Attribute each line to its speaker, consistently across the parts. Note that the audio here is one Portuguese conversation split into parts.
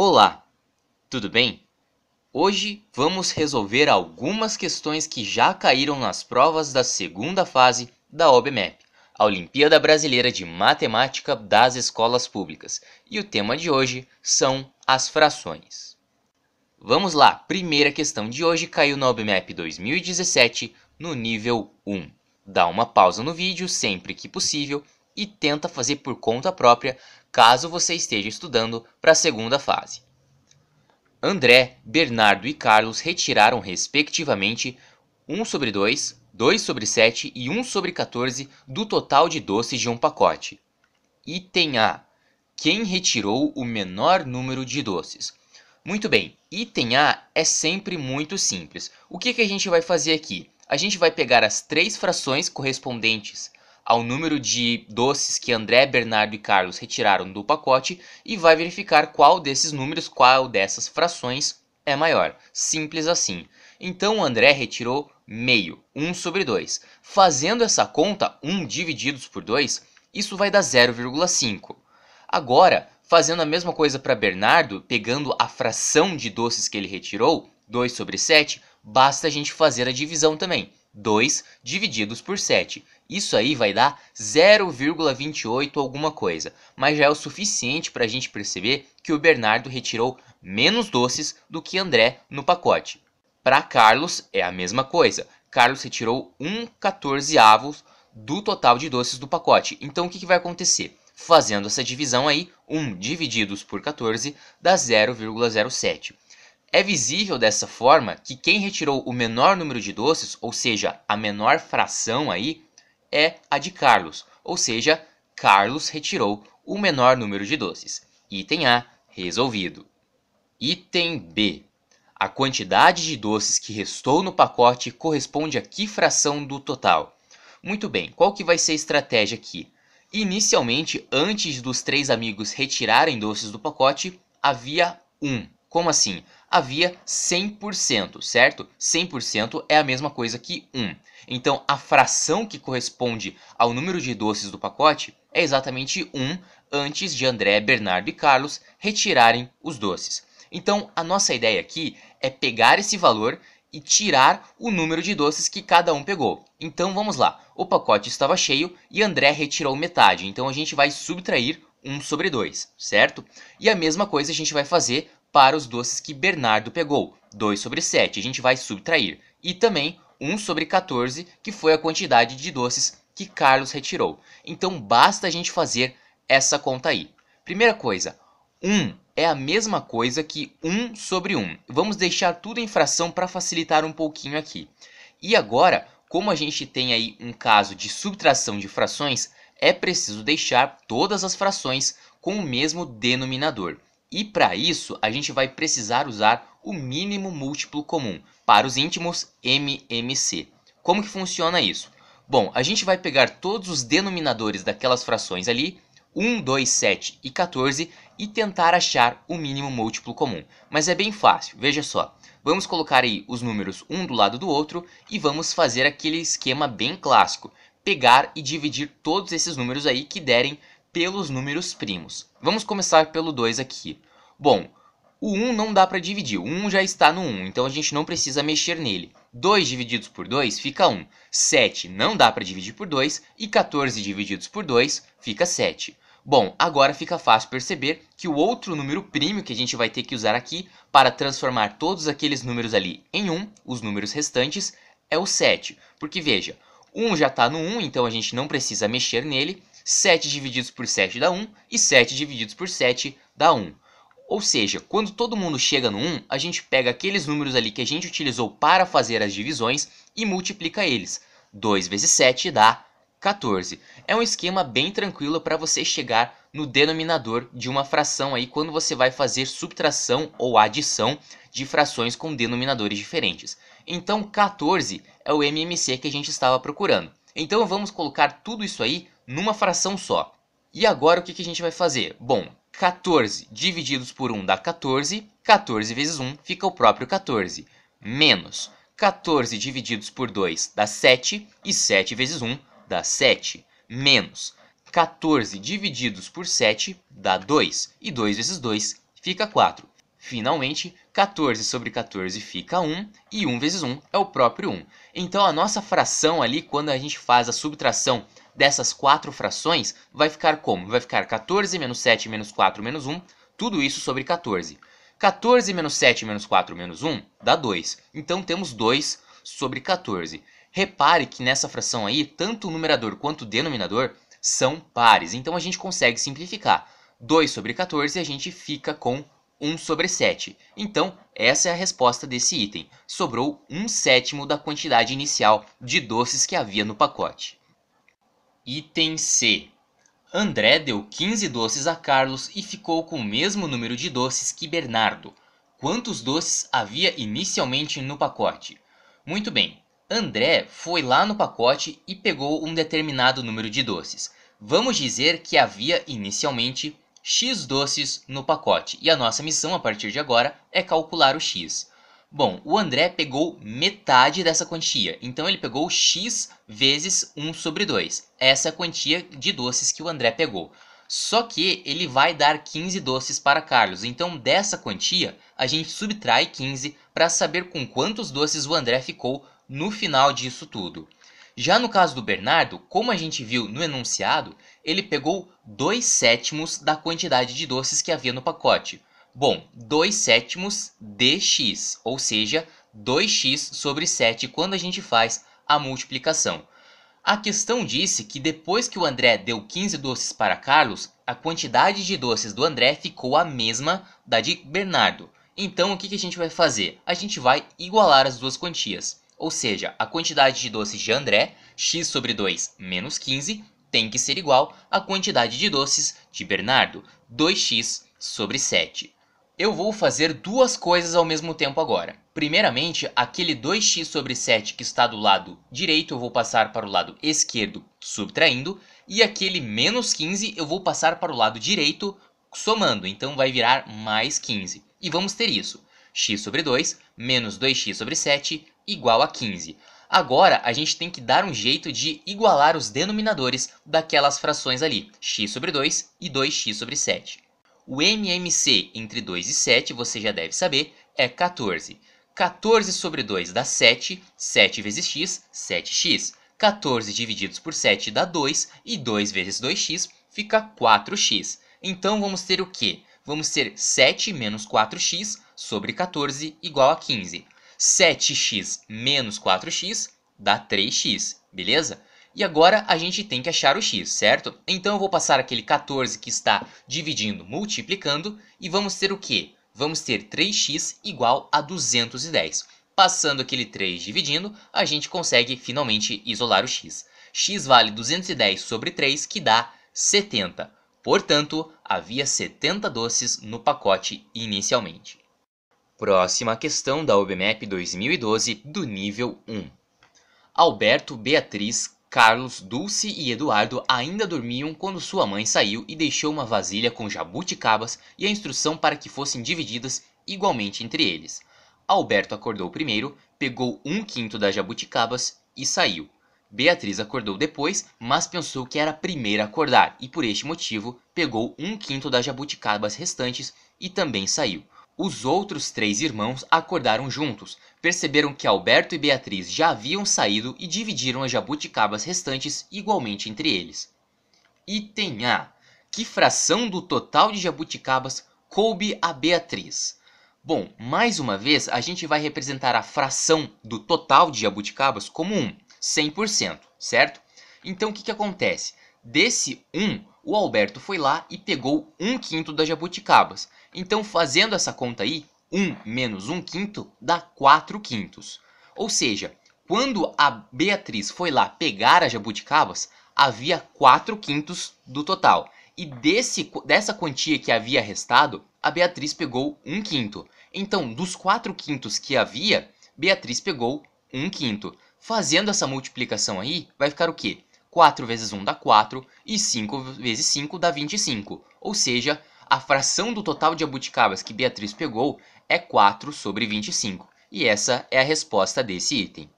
Speaker 1: Olá, tudo bem? Hoje vamos resolver algumas questões que já caíram nas provas da segunda fase da OBMEP, a Olimpíada Brasileira de Matemática das Escolas Públicas, e o tema de hoje são as frações. Vamos lá, primeira questão de hoje caiu na OBMEP 2017 no nível 1. Dá uma pausa no vídeo sempre que possível e tenta fazer por conta própria caso você esteja estudando para a segunda fase. André, Bernardo e Carlos retiraram, respectivamente, 1 sobre 2, 2 sobre 7 e 1 sobre 14 do total de doces de um pacote. Item A. Quem retirou o menor número de doces? Muito bem, item A é sempre muito simples. O que, que a gente vai fazer aqui? A gente vai pegar as três frações correspondentes ao número de doces que André, Bernardo e Carlos retiraram do pacote e vai verificar qual desses números, qual dessas frações é maior. Simples assim. Então o André retirou meio, 1 sobre 2. Fazendo essa conta, 1 divididos por 2, isso vai dar 0,5. Agora, fazendo a mesma coisa para Bernardo, pegando a fração de doces que ele retirou, 2 sobre 7, basta a gente fazer a divisão também. 2 divididos por 7. Isso aí vai dar 0,28 alguma coisa, mas já é o suficiente para a gente perceber que o Bernardo retirou menos doces do que André no pacote. Para Carlos é a mesma coisa. Carlos retirou 1 14avos do total de doces do pacote. Então o que, que vai acontecer? Fazendo essa divisão aí, 1 divididos por 14 dá 0,07. É visível dessa forma que quem retirou o menor número de doces, ou seja, a menor fração aí, é a de Carlos, ou seja, Carlos retirou o menor número de doces. Item A, resolvido. Item B. A quantidade de doces que restou no pacote corresponde a que fração do total? Muito bem, qual que vai ser a estratégia aqui? Inicialmente, antes dos três amigos retirarem doces do pacote, havia um. Como assim? havia 100%, certo? 100% é a mesma coisa que 1. Então, a fração que corresponde ao número de doces do pacote é exatamente 1 antes de André, Bernardo e Carlos retirarem os doces. Então, a nossa ideia aqui é pegar esse valor e tirar o número de doces que cada um pegou. Então vamos lá, o pacote estava cheio e André retirou metade, então a gente vai subtrair 1 sobre 2, certo? E a mesma coisa a gente vai fazer para os doces que Bernardo pegou, 2 sobre 7, a gente vai subtrair, e também 1 sobre 14, que foi a quantidade de doces que Carlos retirou. Então basta a gente fazer essa conta aí. Primeira coisa, 1 é a mesma coisa que 1 sobre 1. Vamos deixar tudo em fração para facilitar um pouquinho aqui. E agora, como a gente tem aí um caso de subtração de frações, é preciso deixar todas as frações com o mesmo denominador. E para isso, a gente vai precisar usar o mínimo múltiplo comum, para os íntimos MMC. Como que funciona isso? Bom, a gente vai pegar todos os denominadores daquelas frações ali, 1, 2, 7 e 14, e tentar achar o mínimo múltiplo comum. Mas é bem fácil, veja só. Vamos colocar aí os números um do lado do outro e vamos fazer aquele esquema bem clássico. Pegar e dividir todos esses números aí que derem pelos números primos. Vamos começar pelo 2 aqui. Bom, o 1 não dá para dividir, o 1 já está no 1, então a gente não precisa mexer nele. 2 divididos por 2 fica 1, 7 não dá para dividir por 2 e 14 divididos por 2 fica 7. Bom, agora fica fácil perceber que o outro número primo que a gente vai ter que usar aqui para transformar todos aqueles números ali em 1, os números restantes, é o 7. Porque veja, 1 já está no 1, então a gente não precisa mexer nele, 7 divididos por 7 dá 1 e 7 divididos por 7 dá 1. Ou seja, quando todo mundo chega no 1, a gente pega aqueles números ali que a gente utilizou para fazer as divisões e multiplica eles. 2 vezes 7 dá 14. É um esquema bem tranquilo para você chegar no denominador de uma fração aí quando você vai fazer subtração ou adição de frações com denominadores diferentes. Então 14 é o MMC que a gente estava procurando. Então vamos colocar tudo isso aí numa fração só. E agora o que, a gente vai fazer? Bom, 14 divididos por 1 dá 14, 14 vezes 1 fica o próprio 14, menos 14 divididos por 2 dá 7, e 7 vezes 1 dá 7, menos 14 divididos por 7 dá 2, e 2 vezes 2 fica 4. Finalmente, 14 sobre 14 fica 1, e 1 vezes 1 é o próprio 1. Então, a nossa fração ali, quando a gente faz a subtração dessas quatro frações vai ficar como? Vai ficar 14 menos 7 menos 4 menos 1, tudo isso sobre 14. 14 menos 7 menos 4 menos 1 dá 2. Então temos 2 sobre 14. Repare que nessa fração aí, tanto o numerador quanto o denominador são pares. Então a gente consegue simplificar. 2 sobre 14 a gente fica com 1 sobre 7. Então, essa é a resposta desse item. Sobrou 1 sétimo da quantidade inicial de doces que havia no pacote. Item C. André deu 15 doces a Carlos e ficou com o mesmo número de doces que Bernardo. Quantos doces havia inicialmente no pacote? Muito bem, André foi lá no pacote e pegou um determinado número de doces. Vamos dizer que havia inicialmente X doces no pacote e a nossa missão a partir de agora é calcular o X. Bom, o André pegou metade dessa quantia, então ele pegou x vezes 1 sobre 2. Essa é a quantia de doces que o André pegou. Só que ele vai dar 15 doces para Carlos, então dessa quantia a gente subtrai 15 para saber com quantos doces o André ficou no final disso tudo. Já no caso do Bernardo, como a gente viu no enunciado, ele pegou 2 sétimos da quantidade de doces que havia no pacote. Bom, 2 sétimos dx, ou seja, 2x sobre 7 quando a gente faz a multiplicação. A questão disse que depois que o André deu 15 doces para Carlos, a quantidade de doces do André ficou a mesma da de Bernardo. Então o que, que a gente vai fazer? A gente vai igualar as duas quantias. Ou seja, a quantidade de doces de André, x sobre 2 menos 15, tem que ser igual à quantidade de doces de Bernardo, 2x sobre 7. Eu vou fazer duas coisas ao mesmo tempo agora. Primeiramente, aquele 2x sobre 7 que está do lado direito eu vou passar para o lado esquerdo subtraindo, e aquele menos 15 eu vou passar para o lado direito somando, então vai virar mais 15. E vamos ter isso, x sobre 2 menos 2x sobre 7 igual a 15. Agora, a gente tem que dar um jeito de igualar os denominadores daquelas frações ali, x sobre 2 e 2x sobre 7. O MMC entre 2 e 7, você já deve saber, é 14. 14 sobre 2 dá 7, 7 vezes x, 7x. 14 divididos por 7 dá 2, e 2 vezes 2x fica 4x. Então vamos ter o quê? Vamos ter 7 menos 4x sobre 14 igual a 15. 7x menos 4x dá 3x, beleza? E agora a gente tem que achar o x, certo? Então eu vou passar aquele 14 que está dividindo, multiplicando, e vamos ter o quê? Vamos ter 3x igual a 210. Passando aquele 3 dividindo, a gente consegue finalmente isolar o x. x vale 210 sobre 3, que dá 70. Portanto, havia 70 doces no pacote inicialmente. Próxima questão da OBMEP 2012, do nível 1. Alberto, Beatriz, Carlos, Dulce e Eduardo ainda dormiam quando sua mãe saiu e deixou uma vasilha com jabuticabas e a instrução para que fossem divididas igualmente entre eles. Alberto acordou primeiro, pegou um quinto das jabuticabas e saiu. Beatriz acordou depois, mas pensou que era a primeira a acordar e, por este motivo, pegou um quinto das jabuticabas restantes e também saiu. Os outros três irmãos acordaram juntos, perceberam que Alberto e Beatriz já haviam saído e dividiram as jabuticabas restantes igualmente entre eles. Item A. Que fração do total de jabuticabas coube a Beatriz? Bom, mais uma vez a gente vai representar a fração do total de jabuticabas como 1, 100%, certo? Então o que, que acontece? Desse 1, o Alberto foi lá e pegou um quinto das jabuticabas. Então, fazendo essa conta aí, 1 menos 1 quinto dá 4 quintos. Ou seja, quando a Beatriz foi lá pegar as jabuticabas, havia 4 quintos do total. E desse, dessa quantia que havia restado, a Beatriz pegou 1 quinto. Então, dos 4 quintos que havia, Beatriz pegou 1 quinto. Fazendo essa multiplicação aí, vai ficar o quê? 4 vezes 1 dá 4 e 5 vezes 5 dá 25. Ou seja, a fração do total de abuticabas que Beatriz pegou é 4 sobre 25. E essa é a resposta desse item.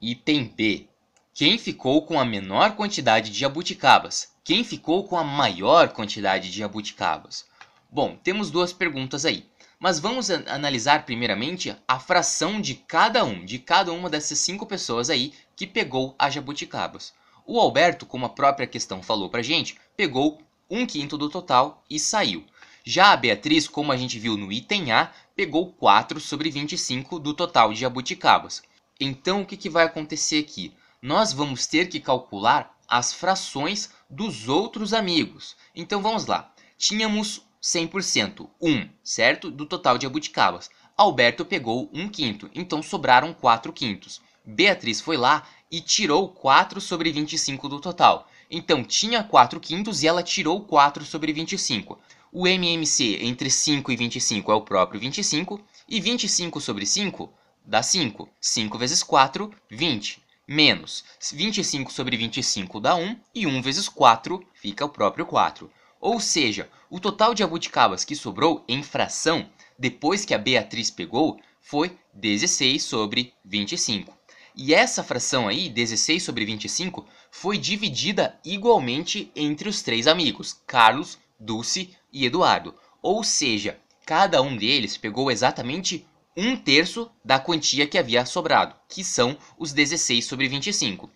Speaker 1: Item B. Quem ficou com a menor quantidade de abuticabas? Quem ficou com a maior quantidade de abuticabas? Bom, temos duas perguntas aí. Mas vamos analisar primeiramente a fração de cada um, de cada uma dessas cinco pessoas aí que pegou as jabuticabas. O Alberto, como a própria questão falou para gente, pegou um quinto do total e saiu. Já a Beatriz, como a gente viu no item A, pegou 4 sobre 25 do total de jabuticabas. Então o que, que vai acontecer aqui? Nós vamos ter que calcular as frações dos outros amigos. Então vamos lá. Tínhamos 100%, 1, certo? Do total de jabuticabas. Alberto pegou 1 quinto, então sobraram 4 quintos. Beatriz foi lá e tirou 4 sobre 25 do total. Então tinha 4 quintos e ela tirou 4 sobre 25. O MMC entre 5 e 25 é o próprio 25, e 25 sobre 5 dá 5. 5 vezes 4, 20. Menos 25 sobre 25 dá 1, e 1 vezes 4 fica o próprio 4. Ou seja, o total de abuticabas que sobrou em fração, depois que a Beatriz pegou, foi 16 sobre 25. E essa fração aí, 16 sobre 25, foi dividida igualmente entre os três amigos, Carlos, Dulce e Eduardo. Ou seja, cada um deles pegou exatamente um terço da quantia que havia sobrado, que são os 16 sobre 25.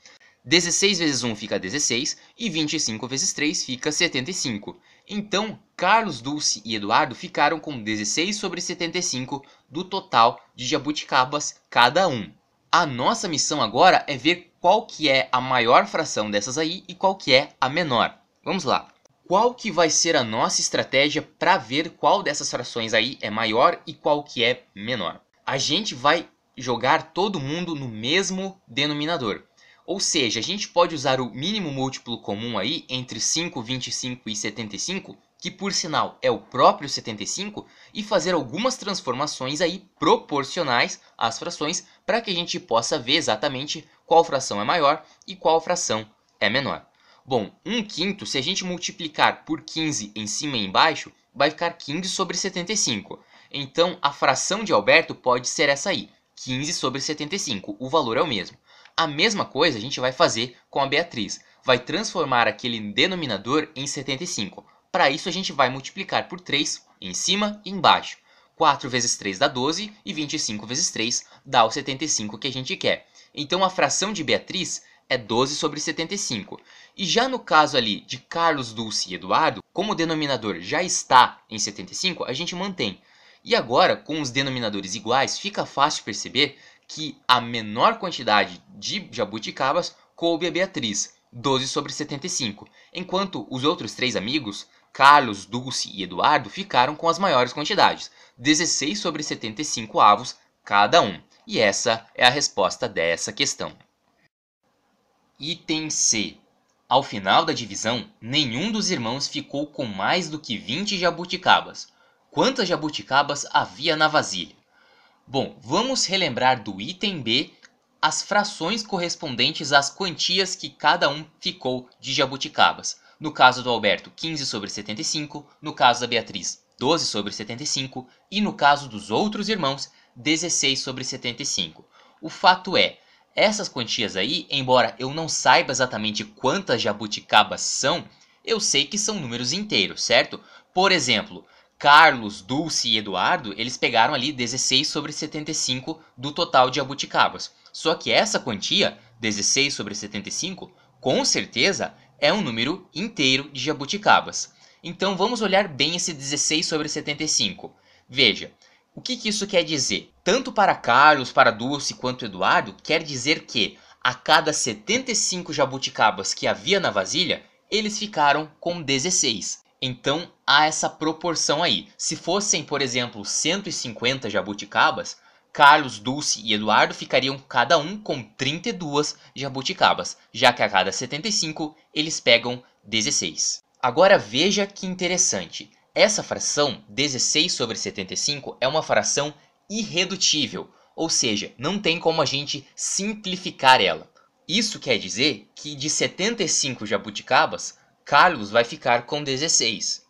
Speaker 1: 16 vezes 1 fica 16 e 25 vezes 3 fica 75. Então, Carlos, Dulce e Eduardo ficaram com 16 sobre 75 do total de jabuticabas cada um. A nossa missão agora é ver qual que é a maior fração dessas aí e qual que é a menor. Vamos lá. Qual que vai ser a nossa estratégia para ver qual dessas frações aí é maior e qual que é menor? A gente vai jogar todo mundo no mesmo denominador. Ou seja, a gente pode usar o mínimo múltiplo comum aí entre 5, 25 e 75 que por sinal é o próprio 75, e fazer algumas transformações aí proporcionais às frações para que a gente possa ver exatamente qual fração é maior e qual fração é menor. Bom, 1 um quinto, se a gente multiplicar por 15 em cima e embaixo, vai ficar 15 sobre 75. Então, a fração de Alberto pode ser essa aí, 15 sobre 75, o valor é o mesmo. A mesma coisa a gente vai fazer com a Beatriz. Vai transformar aquele denominador em 75. Para isso, a gente vai multiplicar por 3 em cima e embaixo. 4 vezes 3 dá 12 e 25 vezes 3 dá o 75 que a gente quer. Então, a fração de Beatriz é 12 sobre 75. E já no caso ali de Carlos, Dulce e Eduardo, como o denominador já está em 75, a gente mantém. E agora, com os denominadores iguais, fica fácil perceber que a menor quantidade de jabuticabas coube a Beatriz, 12 sobre 75, enquanto os outros três amigos Carlos, Dulce e Eduardo ficaram com as maiores quantidades, 16 sobre 75 avos cada um. E essa é a resposta dessa questão. Item C. Ao final da divisão, nenhum dos irmãos ficou com mais do que 20 jabuticabas. Quantas jabuticabas havia na vasilha? Bom, vamos relembrar do item B as frações correspondentes às quantias que cada um ficou de jabuticabas no caso do Alberto, 15 sobre 75, no caso da Beatriz, 12 sobre 75 e no caso dos outros irmãos, 16 sobre 75. O fato é, essas quantias aí, embora eu não saiba exatamente quantas jabuticabas são, eu sei que são números inteiros, certo? Por exemplo, Carlos, Dulce e Eduardo, eles pegaram ali 16 sobre 75 do total de jabuticabas. Só que essa quantia, 16 sobre 75, com certeza é um número inteiro de jabuticabas. Então vamos olhar bem esse 16 sobre 75. Veja, o que, que isso quer dizer? Tanto para Carlos, para Dulce quanto Eduardo, quer dizer que a cada 75 jabuticabas que havia na vasilha, eles ficaram com 16. Então há essa proporção aí. Se fossem, por exemplo, 150 jabuticabas, Carlos, Dulce e Eduardo ficariam cada um com 32 jabuticabas, já que a cada 75 eles pegam 16. Agora veja que interessante. Essa fração, 16 sobre 75, é uma fração irredutível, ou seja, não tem como a gente simplificar ela. Isso quer dizer que de 75 jabuticabas, Carlos vai ficar com 16.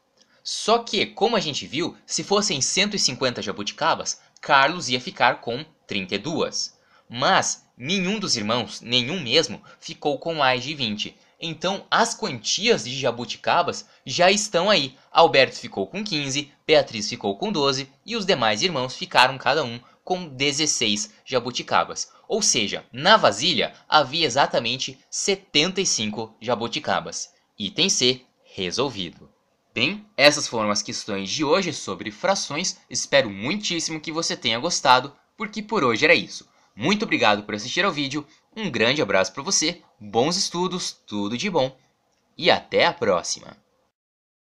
Speaker 1: Só que, como a gente viu, se fossem 150 jabuticabas, Carlos ia ficar com 32. Mas nenhum dos irmãos, nenhum mesmo, ficou com mais de 20. Então as quantias de jabuticabas já estão aí. Alberto ficou com 15, Beatriz ficou com 12 e os demais irmãos ficaram cada um com 16 jabuticabas. Ou seja, na vasilha havia exatamente 75 jabuticabas. Item C resolvido. Bem, essas foram as questões de hoje sobre frações. Espero muitíssimo que você tenha gostado, porque por hoje era isso. Muito obrigado por assistir ao vídeo, um grande abraço para você, bons estudos, tudo de bom e até a próxima!